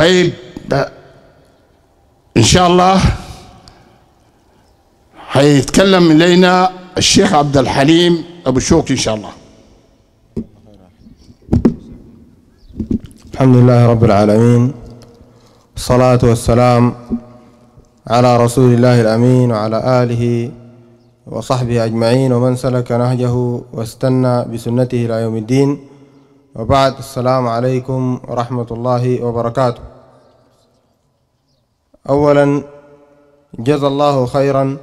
طيب إن شاء الله حيتكلم إلينا الشيخ عبد الحليم أبو شوقي إن شاء الله الحمد لله رب العالمين الصلاة والسلام على رسول الله الأمين وعلى آله وصحبه أجمعين ومن سلك نهجه واستنى بسنته إلى يوم الدين وبعد السلام عليكم ورحمة الله وبركاته أولا جزا الله خيرا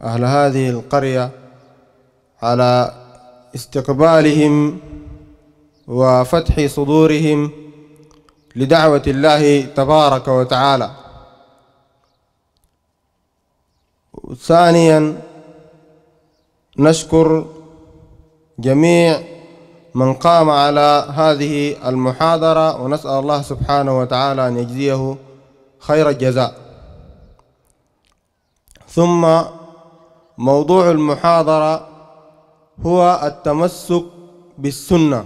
أهل هذه القرية على استقبالهم وفتح صدورهم لدعوة الله تبارك وتعالى ثانيا نشكر جميع من قام على هذه المحاضرة ونسأل الله سبحانه وتعالى أن يجزيه خير الجزاء ثم موضوع المحاضرة هو التمسك بالسنة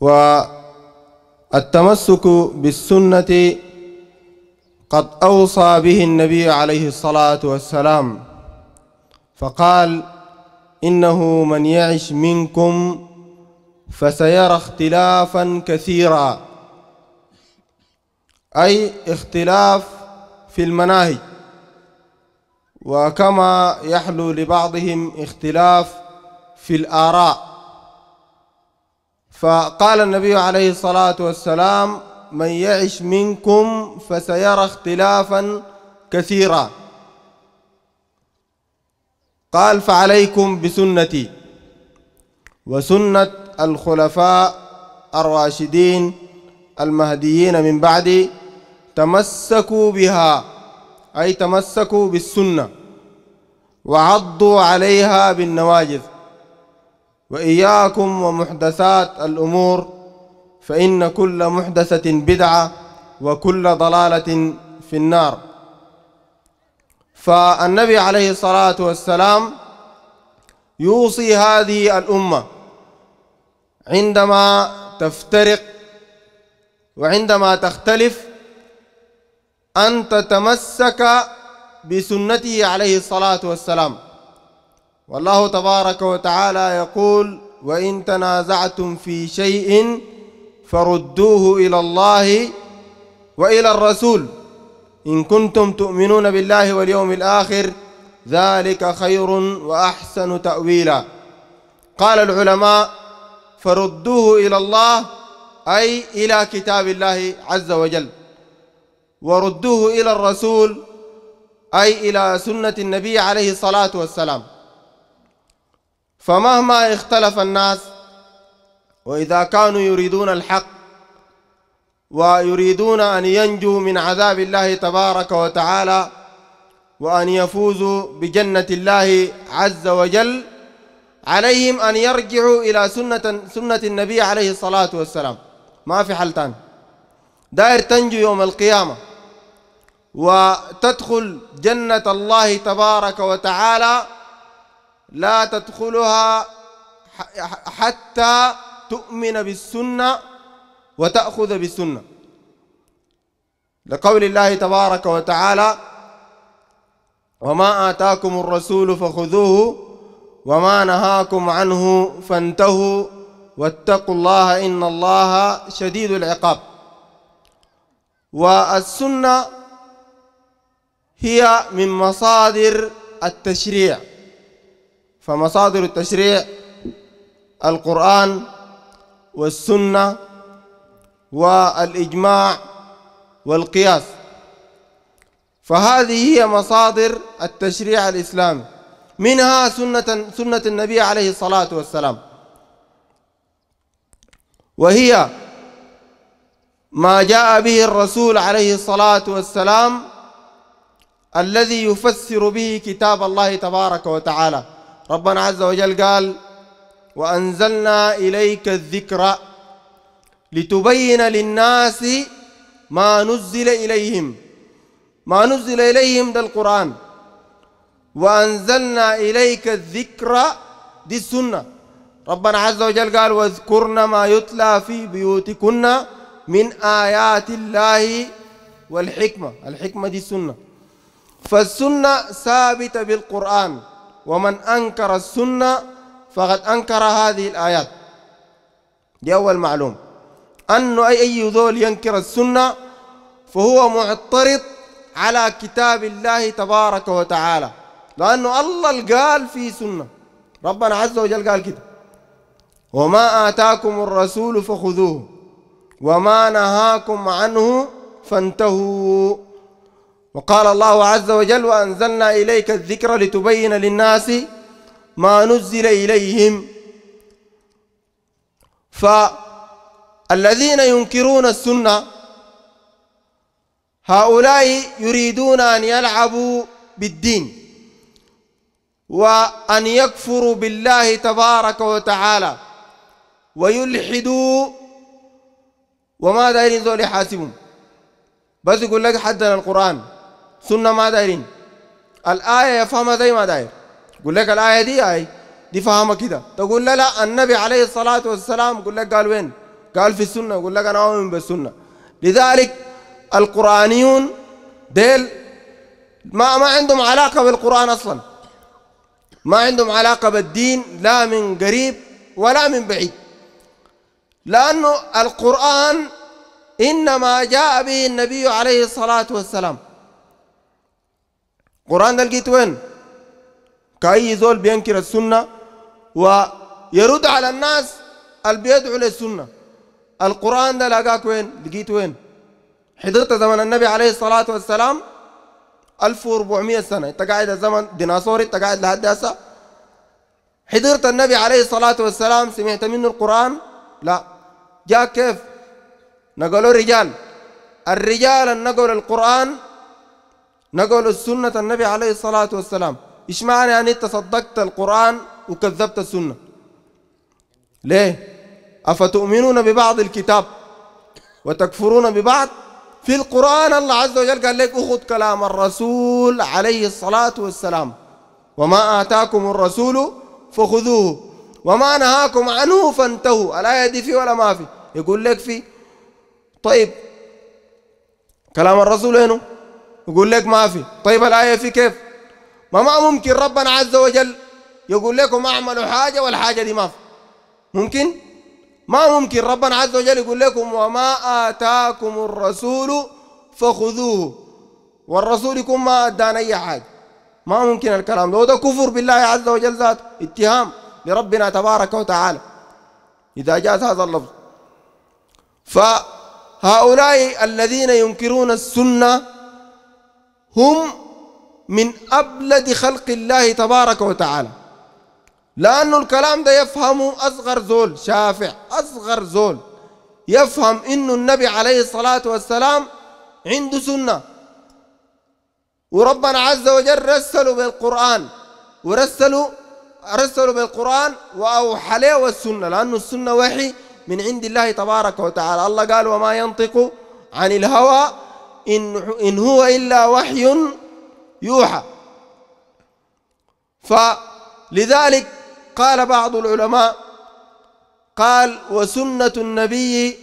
والتمسك بالسنة قد أوصى به النبي عليه الصلاة والسلام فقال إنه من يعش منكم فسيرى اختلافا كثيرا أي اختلاف في المناهج وكما يحلو لبعضهم اختلاف في الآراء فقال النبي عليه الصلاة والسلام من يعش منكم فسيرى اختلافا كثيرا قال فعليكم بسنتي وسنة الخلفاء الراشدين المهديين من بعدي تمسكوا بها أي تمسكوا بالسنة وعضوا عليها بالنواجذ وإياكم ومحدثات الأمور فإن كل محدثة بدعة وكل ضلالة في النار فالنبي عليه الصلاة والسلام يوصي هذه الأمة عندما تفترق وعندما تختلف أن تتمسك بسنته عليه الصلاة والسلام والله تبارك وتعالى يقول وإن تنازعتم في شيء فردوه إلى الله وإلى الرسول إن كنتم تؤمنون بالله واليوم الآخر ذلك خير وأحسن تأويلا قال العلماء فردوه إلى الله أي إلى كتاب الله عز وجل وردوه إلى الرسول أي إلى سنة النبي عليه الصلاة والسلام فمهما اختلف الناس وإذا كانوا يريدون الحق ويريدون أن ينجوا من عذاب الله تبارك وتعالى وأن يفوزوا بجنة الله عز وجل عليهم أن يرجعوا إلى سنة, سنة النبي عليه الصلاة والسلام ما في حل ثاني دائر تنجو يوم القيامة وتدخل جنة الله تبارك وتعالى لا تدخلها حتى تؤمن بالسنة وتأخذ بالسنة لقول الله تبارك وتعالى وما آتاكم الرسول فخذوه وما نهاكم عنه فانتهوا واتقوا الله إن الله شديد العقاب والسنة هي من مصادر التشريع فمصادر التشريع القرآن والسنة والإجماع والقياس فهذه هي مصادر التشريع الإسلامي منها سنة, سنة النبي عليه الصلاة والسلام وهي ما جاء به الرسول عليه الصلاة والسلام الذي يفسر به كتاب الله تبارك وتعالى ربنا عز وجل قال وأنزلنا إليك الذكر لتبين للناس ما نزل إليهم ما نزل إليهم ده القرآن وأنزلنا إليك الذكر دي السنة ربنا عز وجل قال واذكرنا ما يتلى في بيوتكن من آيات الله والحكمة الحكمة دي السنة فالسنة ثابتة بالقرآن ومن أنكر السنة فقد أنكر هذه الآيات دي أول معلوم أنه أي ذول ينكر السنة فهو معترض على كتاب الله تبارك وتعالى لأنه الله قال في سنة ربنا عز وجل قال كده وما آتاكم الرسول فخذوه وما نهاكم عنه فانتهوا وقال الله عز وجل وأنزلنا إليك الذكر لتبين للناس ما نزل إليهم فأنتهوا الذين ينكرون السنة هؤلاء يريدون أن يلعبوا بالدين وأن يكفروا بالله تبارك وتعالى ويلحدوا وما دايرين ذول يحاسبهم بس يقول لك حدنا القرآن سنة ما دايرين الآية يفهمها زي ما داير يقول لك الآية دي آية دي فهمها كده تقول لا لا النبي عليه الصلاة والسلام يقول لك قال وين قال في السنة يقول لك أنا أؤمن بالسنة لذلك القرآنيون ديل ما ما عندهم علاقة بالقرآن أصلا ما عندهم علاقة بالدين لا من قريب ولا من بعيد لأنه القرآن إنما جاء به النبي عليه الصلاة والسلام القرآن ده لقيت وين كأي زول بينكر السنة ويرد على الناس اللي بيدعوا للسنة القرآن ده لقاك وين لقيت وين حضرت زمن النبي عليه الصلاة والسلام 1400 سنة انت قاعد الزمن ديناصوري انت قاعد لحد هسه حضرت النبي عليه الصلاة والسلام سمعت منه القرآن لا جاء كيف نقلوا رجال الرجال نقلوا القرآن نقلوا السنة النبي عليه الصلاة والسلام إيش معنى أن أنت صدقت القرآن وكذبت السنة ليه أفتؤمنون ببعض الكتاب وتكفرون ببعض في القرآن الله عز وجل قال لك أخذ كلام الرسول عليه الصلاة والسلام وما آتاكم الرسول فخذوه وما نهاكم عنه فانتهوا الآية دي في ولا ما في يقول لك في طيب كلام الرسول هنا يقول لك ما في طيب الآية في كيف ما ما ممكن ربنا عز وجل يقول لكم اعملوا حاجة والحاجة دي ما في ممكن ما ممكن ربنا عز وجل يقول لكم وما آتاكم الرسول فخذوه والرسول يكون ما أدان أي حاجة ما ممكن الكلام ده وده كفر بالله عز وجل ذات اتهام لربنا تبارك وتعالى إذا جاء هذا اللفظ فهؤلاء الذين ينكرون السنة هم من أبلد خلق الله تبارك وتعالى لأنه الكلام ده يفهمه أصغر زول شافع أصغر زول يفهم إنه النبي عليه الصلاة والسلام عنده سنة وربنا عز وجل رسله بالقرآن ورسله رسله بالقرآن وأوحى له والسنة لأنه السنة وحي من عند الله تبارك وتعالى الله قال وما ينطق عن الهوى إن, إن هو إلا وحي يوحى فلذلك قال بعض العلماء قال وسنة النبي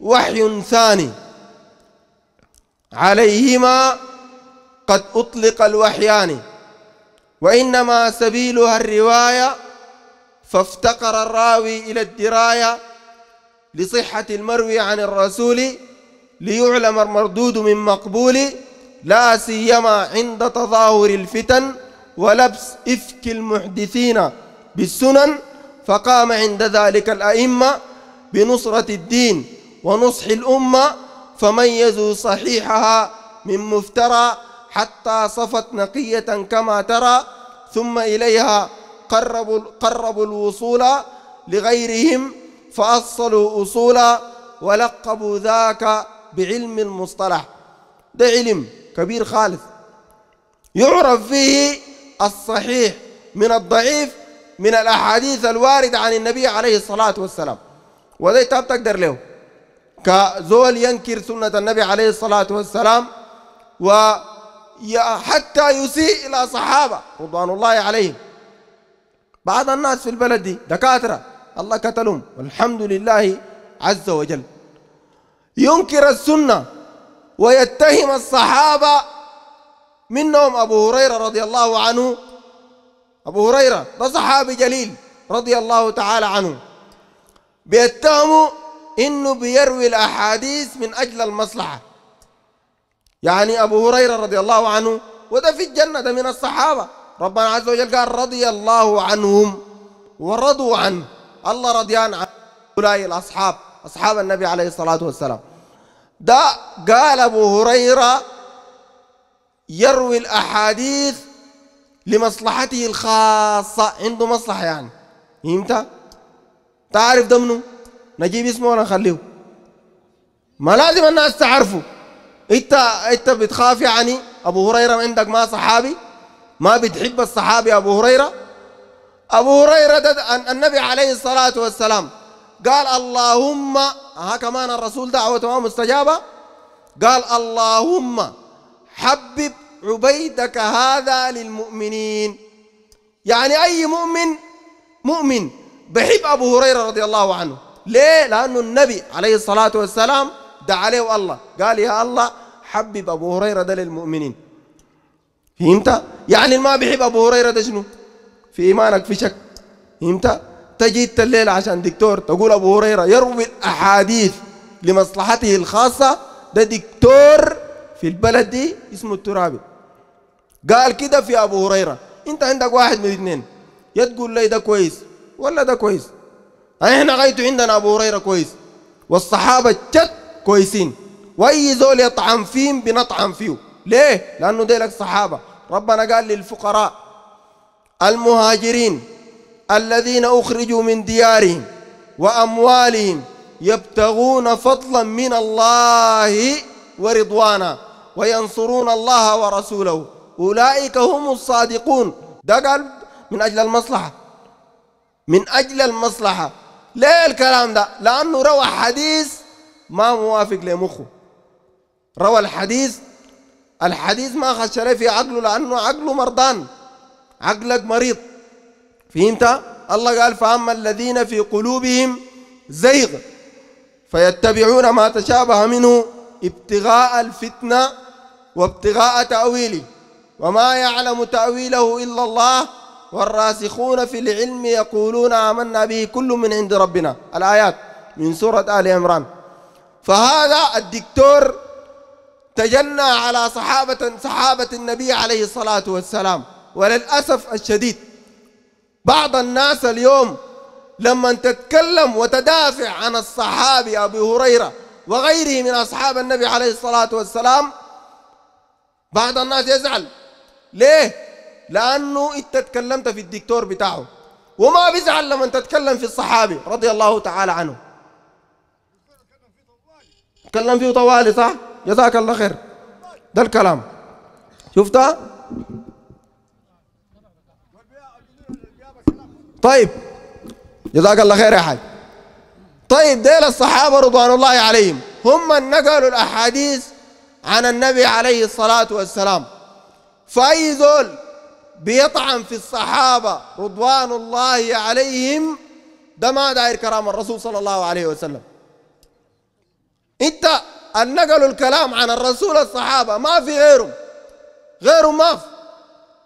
وحي ثاني عليهما قد أطلق الوحيان وإنما سبيلها الرواية فافتقر الراوي إلى الدراية لصحة المروي عن الرسول ليعلم المردود من مقبول لا سيما عند تظاهر الفتن ولبس إفك المحدثين بالسنن فقام عند ذلك الأئمة بنصرة الدين ونصح الأمة فميزوا صحيحها من مفترى حتى صفت نقية كما ترى ثم إليها قربوا, قربوا الوصول لغيرهم فأصلوا أصولا ولقبوا ذاك بعلم المصطلح ده علم كبير خالص يعرف فيه الصحيح من الضعيف من الأحاديث الواردة عن النبي عليه الصلاة والسلام وذي تاب تقدر له كزول ينكر سنة النبي عليه الصلاة والسلام و حتى يسيء إلى صحابة رضوان الله عليهم بعض الناس في البلد دي دكاترة الله قتلهم والحمد لله عز وجل ينكر السنة ويتهم الصحابة منهم أبو هريرة رضي الله عنه أبو هريرة ده صحابي جليل رضي الله تعالى عنه بيتهموا إنه بيروي الأحاديث من أجل المصلحة يعني أبو هريرة رضي الله عنه وده في الجنة ده من الصحابة ربنا عز وجل قال رضي الله عنهم ورضوا عنه الله رضيان عن هؤلاء الأصحاب أصحاب النبي عليه الصلاة والسلام ده قال أبو هريرة يروي الأحاديث لمصلحته الخاصة عنده مصلحة يعني فهمت؟ تعرف ده منو؟ نجيب اسمه ولا نخليه ما لازم الناس تعرفه انت انت بتخاف يعني ابو هريره عندك ما صحابي ما بتحب الصحابي ابو هريره ابو هريره ده النبي عليه الصلاه والسلام قال اللهم ها كمان الرسول دعوته مستجابه قال اللهم حبب عبيدك هذا للمؤمنين يعني أي مؤمن مؤمن بحب أبو هريرة رضي الله عنه ليه؟ لأنه النبي عليه الصلاة والسلام دعا عليه الله قال يا الله حبب أبو هريرة ده للمؤمنين فهمت؟ يعني ما بحب أبو هريرة ده شنو؟ في إيمانك في شك فهمت؟ تجي انت الليل عشان دكتور تقول أبو هريرة يروي الأحاديث لمصلحته الخاصة ده دكتور في البلد دي اسمه الترابي قال كده في ابو هريره انت عندك واحد من الاثنين يا تقول لي ده كويس ولا ده كويس احنا غايته عندنا ابو هريره كويس والصحابه جد كويسين واي زول يطعن فيهم بنطعن فيه ليه لانه ديلك صحابه ربنا قال للفقراء المهاجرين الذين اخرجوا من ديارهم واموالهم يبتغون فضلا من الله ورضوانا وينصرون الله ورسوله أولئك هم الصادقون ده قال من أجل المصلحة من أجل المصلحة ليه الكلام ده لأنه روى حديث ما موافق لمخه روى الحديث الحديث ما خش في عقله لأنه عقله مرضان عقلك مريض فهمت الله قال فأما الذين في قلوبهم زيغ فيتبعون ما تشابه منه ابتغاء الفتنه وابتغاء تأويله وما يعلم تأويله إلا الله والراسخون في العلم يقولون آمنا به كل من عند ربنا الآيات من سورة آل عمران فهذا الدكتور تجنى على صحابة صحابة النبي عليه الصلاة والسلام وللأسف الشديد بعض الناس اليوم لما تتكلم وتدافع عن الصحابي أبي هريرة وغيره من أصحاب النبي عليه الصلاة والسلام بعض الناس يزعل ليه لانه انت تكلمت في الدكتور بتاعه وما بيزعل لما تتكلم في الصحابي رضي الله تعالى عنه تكلم فيه طوالي صح جزاك الله خير ده الكلام شفتها طيب جزاك الله خير يا حاج طيب ديل الصحابة رضوان الله عليهم هم نقلوا الأحاديث عن النبي عليه الصلاة والسلام فأي ذول بيطعن في الصحابة رضوان الله عليهم ده ما داير كلام الرسول صلى الله عليه وسلم انت النقل الكلام عن الرسول الصحابة ما في غيرهم غيرهم ما في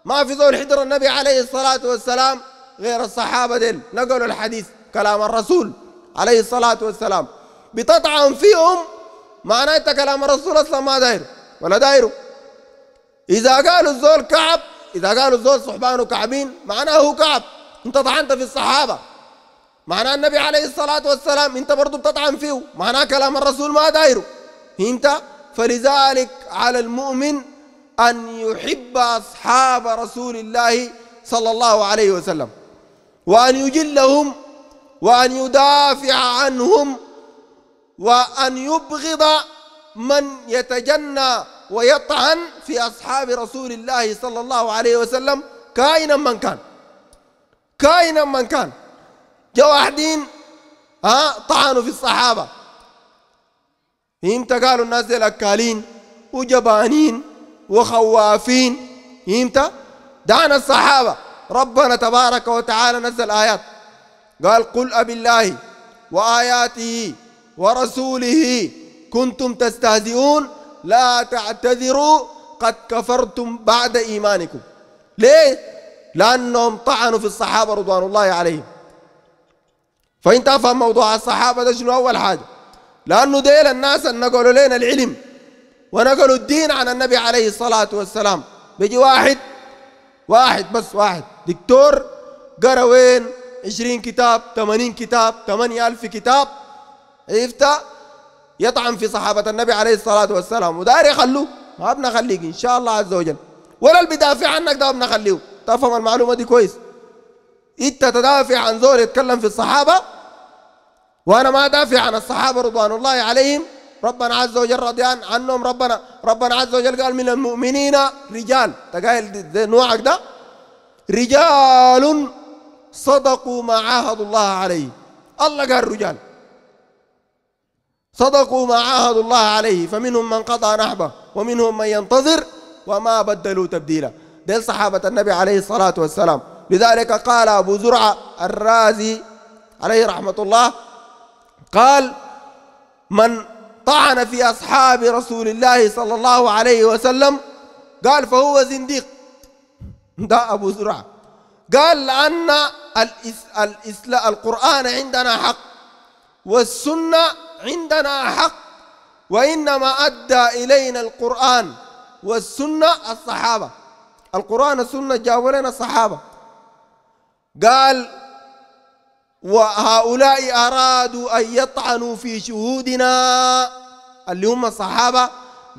ما في ذول حضر النبي عليه الصلاة والسلام غير الصحابة ديل نقلوا الحديث كلام الرسول عليه الصلاة والسلام بتطعن فيهم معناه كلام الرسول اصلا ما دايره ولا دايره اذا قالوا الزول كعب اذا قالوا الزول صحبانه كعبين معناه هو كعب انت طعنت في الصحابه معناه النبي عليه الصلاه والسلام انت برضه بتطعن فيه معناه كلام الرسول ما دايره انت فلذلك على المؤمن ان يحب اصحاب رسول الله صلى الله عليه وسلم وان يجلهم وان يدافع عنهم وأن يبغض من يتجنى ويطعن في أصحاب رسول الله صلى الله عليه وسلم كائنا من كان كائنا من كان جواحدين ها طعنوا في الصحابة إمتى قالوا الناس الأكالين وجبانين وخوافين إمتى دعنا الصحابة ربنا تبارك وتعالى نزل آيات قال قل أبي الله وآياته ورسوله كنتم تستهزئون لا تعتذروا قد كفرتم بعد إيمانكم ليه؟ لأنهم طعنوا في الصحابة رضوان الله عليهم فانت افهم موضوع الصحابه ده شنو اول حاجه لانه ديل الناس اللي نقلوا لنا العلم ونقلوا الدين عن النبي عليه الصلاه والسلام بيجي واحد واحد بس واحد دكتور قرا وين 20 كتاب 80 كتاب 8000 كتاب عرفت يطعن في صحابة النبي عليه الصلاة والسلام وداري يخلوه ما بنخليك إن شاء الله عز وجل ولا اللي بدافع عنك ده بنخليه تفهم المعلومة دي كويس أنت تدافع عن زول يتكلم في الصحابة وأنا ما أدافع عن الصحابة رضوان الله عليهم ربنا عز وجل رضيان عنهم ربنا ربنا عز وجل قال من المؤمنين رجال تقايل نوعك ده رجال صدقوا ما عاهدوا الله عليه الله قال رجال صدقوا ما عاهدوا الله عليه فمنهم من قطع نحبه ومنهم من ينتظر وما بدلوا تبديلا ديل صحابة النبي عليه الصلاة والسلام لذلك قال أبو زرعة الرازي عليه رحمة الله قال من طعن في أصحاب رسول الله صلى الله عليه وسلم قال فهو زنديق ده أبو زرعة قال لأن الإس الإسلام القرآن عندنا حق والسنة عندنا حق وإنما أدى إلينا القرآن والسنة الصحابة القرآن والسنة جابوا لنا الصحابة قال وهؤلاء أرادوا أن يطعنوا في شهودنا اللي هم الصحابة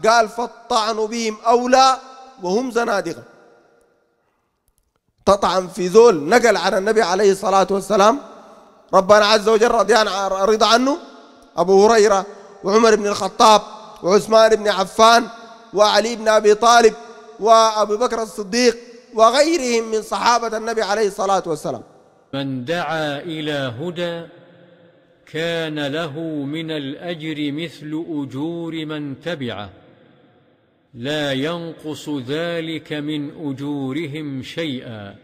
قال فالطعن بهم أولى وهم زنادقة تطعن في ذول نقل عن النبي عليه الصلاة والسلام ربنا عز وجل رضي رضى عنه أبو هريرة وعمر بن الخطاب وعثمان بن عفان وعلي بن أبي طالب وأبو بكر الصديق وغيرهم من صحابة النبي عليه الصلاة والسلام من دعا إلى هدى كان له من الأجر مثل أجور من تبعه لا ينقص ذلك من أجورهم شيئا